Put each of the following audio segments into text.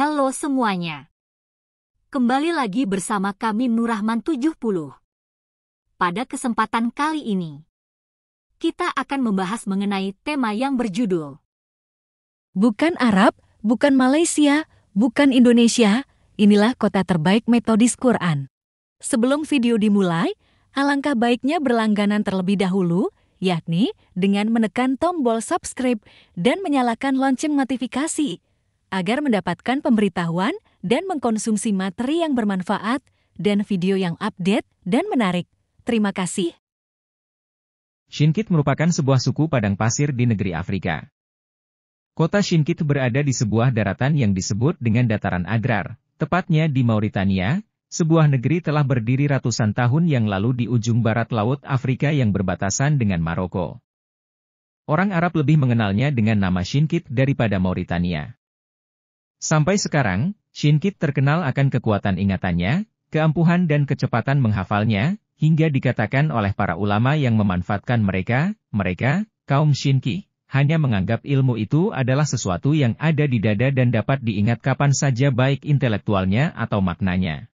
Halo semuanya. Kembali lagi bersama kami Nurahman 70. Pada kesempatan kali ini, kita akan membahas mengenai tema yang berjudul Bukan Arab, bukan Malaysia, bukan Indonesia, inilah kota terbaik metodis Quran. Sebelum video dimulai, alangkah baiknya berlangganan terlebih dahulu, yakni dengan menekan tombol subscribe dan menyalakan lonceng notifikasi agar mendapatkan pemberitahuan dan mengkonsumsi materi yang bermanfaat dan video yang update dan menarik. Terima kasih. Shinkit merupakan sebuah suku padang pasir di negeri Afrika. Kota Shinkit berada di sebuah daratan yang disebut dengan dataran agrar, tepatnya di Mauritania, sebuah negeri telah berdiri ratusan tahun yang lalu di ujung barat Laut Afrika yang berbatasan dengan Maroko. Orang Arab lebih mengenalnya dengan nama Shinkit daripada Mauritania. Sampai sekarang, Shin Kit terkenal akan kekuatan ingatannya, keampuhan dan kecepatan menghafalnya, hingga dikatakan oleh para ulama yang memanfaatkan mereka, mereka, kaum Shin Shinki, hanya menganggap ilmu itu adalah sesuatu yang ada di dada dan dapat diingat kapan saja baik intelektualnya atau maknanya.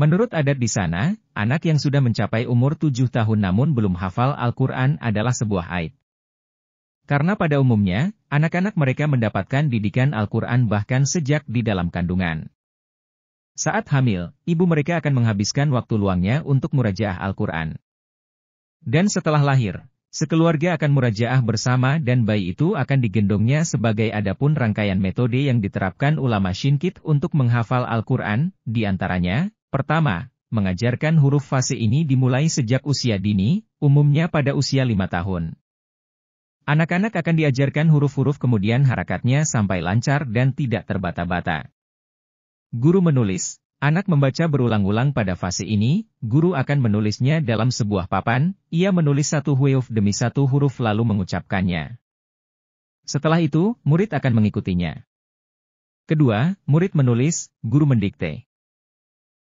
Menurut adat di sana, anak yang sudah mencapai umur tujuh tahun namun belum hafal Al-Quran adalah sebuah aib. Karena pada umumnya, Anak-anak mereka mendapatkan didikan Al-Quran bahkan sejak di dalam kandungan. Saat hamil, ibu mereka akan menghabiskan waktu luangnya untuk murajaah Al-Quran. Dan setelah lahir, sekeluarga akan murajaah bersama dan bayi itu akan digendongnya sebagai adapun rangkaian metode yang diterapkan ulama Shinkit untuk menghafal Al-Quran, diantaranya, pertama, mengajarkan huruf fase ini dimulai sejak usia dini, umumnya pada usia lima tahun. Anak-anak akan diajarkan huruf-huruf kemudian harakatnya sampai lancar dan tidak terbata-bata. Guru menulis, anak membaca berulang-ulang pada fase ini, guru akan menulisnya dalam sebuah papan, ia menulis satu huruf demi satu huruf lalu mengucapkannya. Setelah itu, murid akan mengikutinya. Kedua, murid menulis, guru mendikte.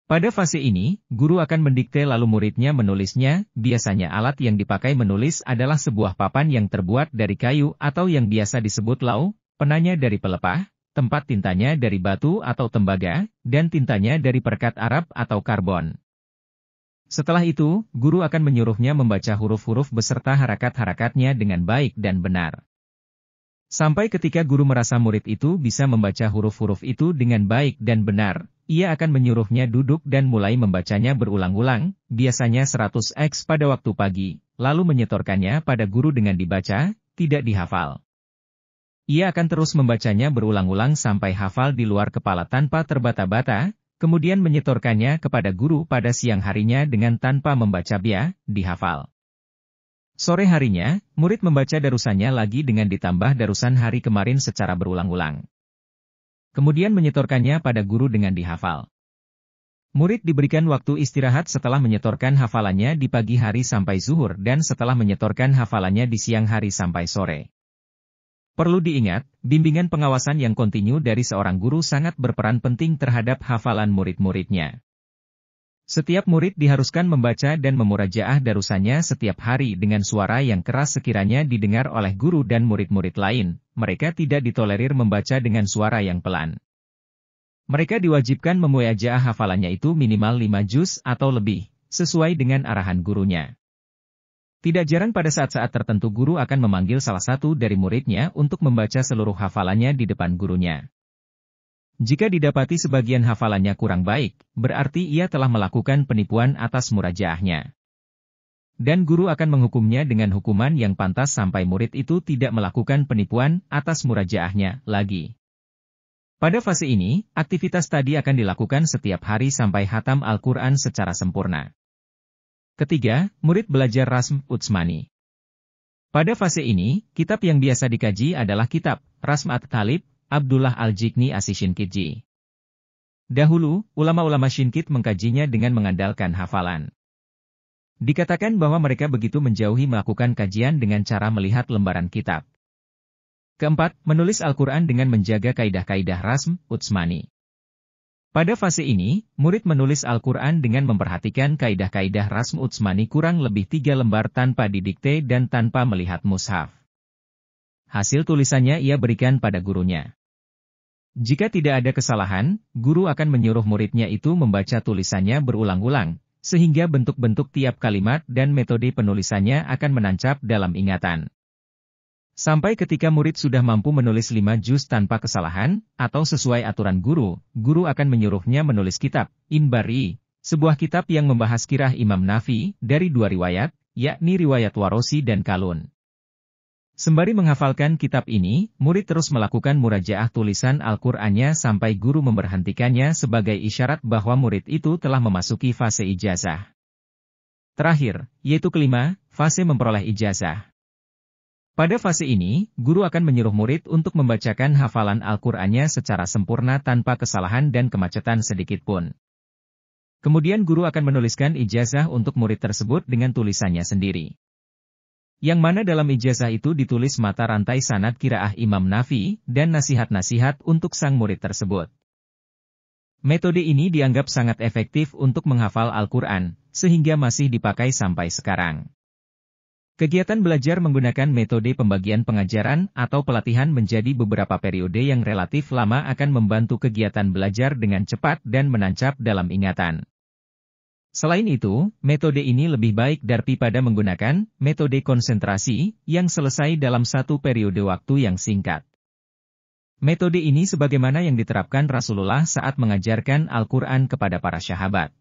Pada fase ini, guru akan mendikte lalu muridnya menulisnya, biasanya alat yang dipakai menulis adalah sebuah papan yang terbuat dari kayu atau yang biasa disebut lau, penanya dari pelepah, tempat tintanya dari batu atau tembaga, dan tintanya dari perkat Arab atau karbon. Setelah itu, guru akan menyuruhnya membaca huruf-huruf beserta harakat-harakatnya dengan baik dan benar. Sampai ketika guru merasa murid itu bisa membaca huruf-huruf itu dengan baik dan benar, ia akan menyuruhnya duduk dan mulai membacanya berulang-ulang, biasanya 100x pada waktu pagi, lalu menyetorkannya pada guru dengan dibaca, tidak dihafal. Ia akan terus membacanya berulang-ulang sampai hafal di luar kepala tanpa terbata-bata, kemudian menyetorkannya kepada guru pada siang harinya dengan tanpa membaca bia, dihafal. Sore harinya, murid membaca darusannya lagi dengan ditambah darusan hari kemarin secara berulang-ulang kemudian menyetorkannya pada guru dengan dihafal. Murid diberikan waktu istirahat setelah menyetorkan hafalannya di pagi hari sampai zuhur dan setelah menyetorkan hafalannya di siang hari sampai sore. Perlu diingat, bimbingan pengawasan yang kontinu dari seorang guru sangat berperan penting terhadap hafalan murid-muridnya. Setiap murid diharuskan membaca dan memurajaah darusannya setiap hari dengan suara yang keras sekiranya didengar oleh guru dan murid-murid lain. Mereka tidak ditolerir membaca dengan suara yang pelan. Mereka diwajibkan memurajaah hafalannya itu minimal 5 juz atau lebih, sesuai dengan arahan gurunya. Tidak jarang pada saat-saat tertentu guru akan memanggil salah satu dari muridnya untuk membaca seluruh hafalannya di depan gurunya. Jika didapati sebagian hafalannya kurang baik, berarti ia telah melakukan penipuan atas murajaahnya. Dan guru akan menghukumnya dengan hukuman yang pantas sampai murid itu tidak melakukan penipuan atas murajaahnya lagi. Pada fase ini, aktivitas tadi akan dilakukan setiap hari sampai hatam Al-Quran secara sempurna. Ketiga, murid belajar Rasm Utsmani. Pada fase ini, kitab yang biasa dikaji adalah kitab Rasmat Talib Abdullah Al-Jikni Asishinkitji. Dahulu, ulama-ulama Shinkit mengkajinya dengan mengandalkan hafalan. Dikatakan bahwa mereka begitu menjauhi melakukan kajian dengan cara melihat lembaran kitab. Keempat, menulis Al-Quran dengan menjaga kaidah-kaidah rasm, utsmani. Pada fase ini, murid menulis Al-Quran dengan memperhatikan kaidah-kaidah rasm utsmani kurang lebih tiga lembar tanpa didikte dan tanpa melihat mushaf. Hasil tulisannya ia berikan pada gurunya. Jika tidak ada kesalahan, guru akan menyuruh muridnya itu membaca tulisannya berulang-ulang, sehingga bentuk-bentuk tiap kalimat dan metode penulisannya akan menancap dalam ingatan. Sampai ketika murid sudah mampu menulis lima juz tanpa kesalahan, atau sesuai aturan guru, guru akan menyuruhnya menulis kitab, Inbari, sebuah kitab yang membahas kirah Imam Nafi, dari dua riwayat, yakni riwayat Warosi dan Kalun. Sembari menghafalkan kitab ini, murid terus melakukan murajaah tulisan Al-Qur'annya sampai guru memberhentikannya sebagai isyarat bahwa murid itu telah memasuki fase ijazah. Terakhir, yaitu kelima, fase memperoleh ijazah. Pada fase ini, guru akan menyuruh murid untuk membacakan hafalan Al-Qur'annya secara sempurna tanpa kesalahan dan kemacetan sedikit pun. Kemudian guru akan menuliskan ijazah untuk murid tersebut dengan tulisannya sendiri. Yang mana dalam ijazah itu ditulis mata rantai sanad kiraah Imam Nafi, dan nasihat-nasihat untuk sang murid tersebut. Metode ini dianggap sangat efektif untuk menghafal Al-Quran, sehingga masih dipakai sampai sekarang. Kegiatan belajar menggunakan metode pembagian pengajaran atau pelatihan menjadi beberapa periode yang relatif lama akan membantu kegiatan belajar dengan cepat dan menancap dalam ingatan. Selain itu, metode ini lebih baik daripada menggunakan metode konsentrasi yang selesai dalam satu periode waktu yang singkat. Metode ini sebagaimana yang diterapkan Rasulullah saat mengajarkan Al-Quran kepada para sahabat.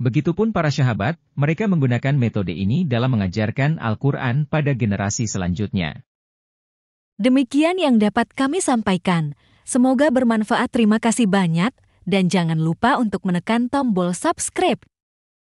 Begitupun para sahabat, mereka menggunakan metode ini dalam mengajarkan Al-Quran pada generasi selanjutnya. Demikian yang dapat kami sampaikan. Semoga bermanfaat. Terima kasih banyak dan jangan lupa untuk menekan tombol subscribe